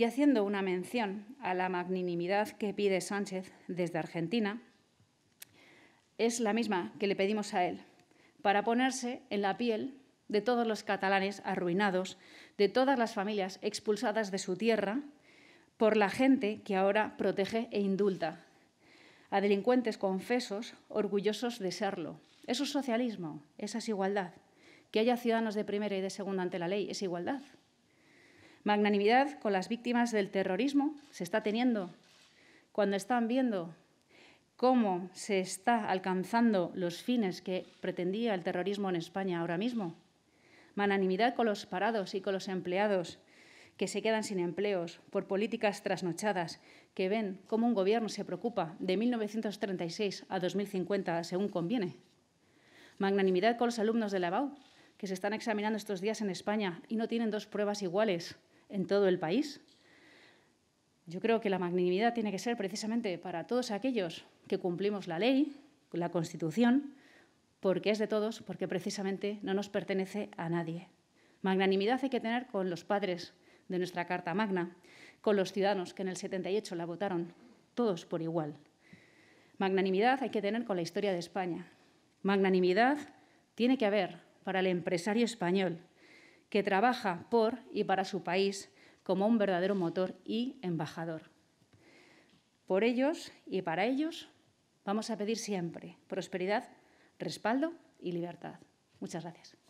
y haciendo una mención a la magnanimidad que pide Sánchez desde Argentina, es la misma que le pedimos a él, para ponerse en la piel de todos los catalanes arruinados, de todas las familias expulsadas de su tierra por la gente que ahora protege e indulta, a delincuentes confesos orgullosos de serlo. Eso es socialismo, esa es igualdad. Que haya ciudadanos de primera y de segunda ante la ley es igualdad. Magnanimidad con las víctimas del terrorismo se está teniendo cuando están viendo cómo se está alcanzando los fines que pretendía el terrorismo en España ahora mismo. Magnanimidad con los parados y con los empleados que se quedan sin empleos por políticas trasnochadas, que ven cómo un gobierno se preocupa de 1936 a 2050 según conviene. Magnanimidad con los alumnos de la que se están examinando estos días en España y no tienen dos pruebas iguales en todo el país. Yo creo que la magnanimidad tiene que ser precisamente para todos aquellos que cumplimos la ley, la Constitución, porque es de todos, porque precisamente no nos pertenece a nadie. Magnanimidad hay que tener con los padres de nuestra Carta Magna, con los ciudadanos que en el 78 la votaron, todos por igual. Magnanimidad hay que tener con la historia de España. Magnanimidad tiene que haber para el empresario español, que trabaja por y para su país como un verdadero motor y embajador. Por ellos y para ellos vamos a pedir siempre prosperidad, respaldo y libertad. Muchas gracias.